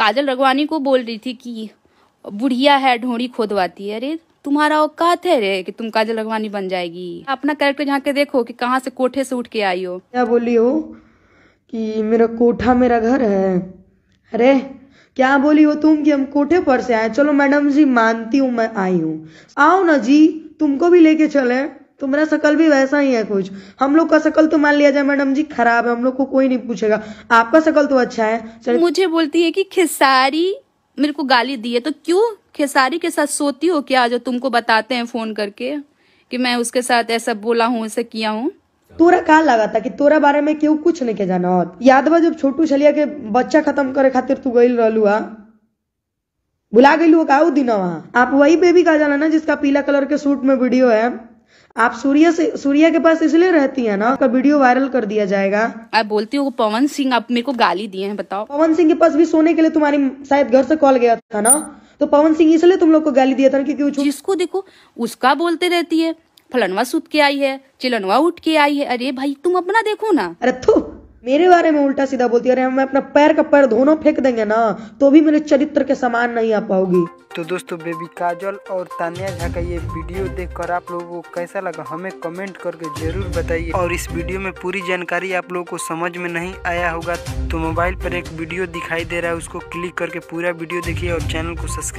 काजल रघवानी को बोल रही थी कि बुढ़िया है ढोड़ी खोदवाती है अरे तुम्हारा औकात है रे कि तुम काजल रघवानी बन जाएगी अपना कैरेक्टर यहाँ के देखो कि कहाँ से कोठे से उठ के आई हो क्या बोली हो कि मेरा कोठा मेरा घर है अरे क्या बोली हो तुम कि हम कोठे पर से आए चलो मैडम जी मानती हूँ मैं आई हूँ आओ ना जी तुमको भी लेके चले तो मेरा शकल भी वैसा ही है कुछ हम लोग का शकल तो मान लिया जाए मैडम जी खराब है हम लोग को कोई नहीं पूछेगा आपका शकल तो अच्छा है मुझे बोलती है कि खेसारी मेरे को गाली दी है तो क्यों खेसारी के साथ सोती हो क्या जो तुमको बताते हैं फोन करके कि मैं उसके साथ ऐसा बोला हूँ ऐसा किया हूँ तोरा कहा लगा था कि तोरा बारे में क्यों कुछ नहीं के जाना हो याद जब छोटू छलिया के बच्चा खत्म करे खातिर तू गई रहलू हा बुला गई का दिन वहाँ आप वही बेबी का जाना ना जिसका पीला कलर के सूट में वीडियो है आप सूर्य से सूर्य के पास इसलिए रहती है ना आपका वीडियो वायरल कर दिया जाएगा आप बोलती हो पवन सिंह आप मेरे को गाली दिए हैं बताओ पवन सिंह के पास भी सोने के लिए तुम्हारी शायद घर से कॉल गया था ना तो पवन सिंह इसलिए तुम लोग को गाली दिया था क्योंकि जिसको देखो उसका बोलते रहती है फलनवा सुत के आई है चिलनवा उठ के आई है अरे भाई तुम अपना देखो ना अरे थू मेरे बारे में उल्टा सीधा बोलती है अरे हमें अपना पैर का पैर दोनों फेंक देंगे ना तो भी मेरे चरित्र के समान नहीं आ पाओगी तो दोस्तों बेबी काजल और तानिया झा का ये वीडियो देखकर आप लोगों को कैसा लगा हमें कमेंट करके जरूर बताइए और इस वीडियो में पूरी जानकारी आप लोगों को समझ में नहीं आया होगा तो मोबाइल पर एक वीडियो दिखाई दे रहा है उसको क्लिक करके पूरा वीडियो देखिए और चैनल को सब्सक्राइब